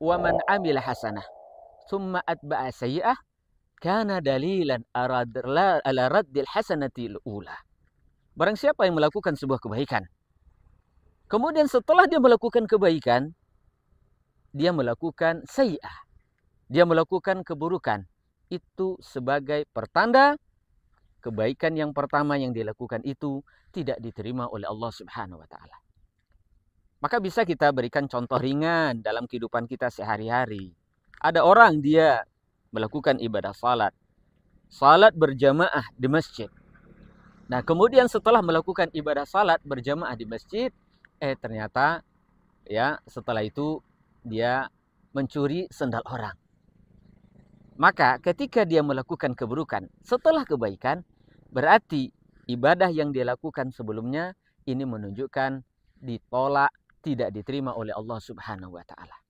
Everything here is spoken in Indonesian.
wa amila hasanah thumma atba'a sayyi'ah kana dalilan ala raddil hasanati ula. Barang siapa yang melakukan sebuah kebaikan. Kemudian setelah dia melakukan kebaikan, dia melakukan sayi'ah. Dia melakukan keburukan. Itu sebagai pertanda kebaikan yang pertama yang dilakukan itu tidak diterima oleh Allah Subhanahu wa taala. Maka bisa kita berikan contoh ringan dalam kehidupan kita sehari-hari. Ada orang dia melakukan ibadah salat. Salat berjamaah di masjid. Nah, kemudian setelah melakukan ibadah salat berjamaah di masjid, eh ternyata ya setelah itu dia mencuri sendal orang. Maka ketika dia melakukan keburukan setelah kebaikan, berarti ibadah yang dia lakukan sebelumnya ini menunjukkan ditolak tidak diterima oleh Allah Subhanahu wa taala.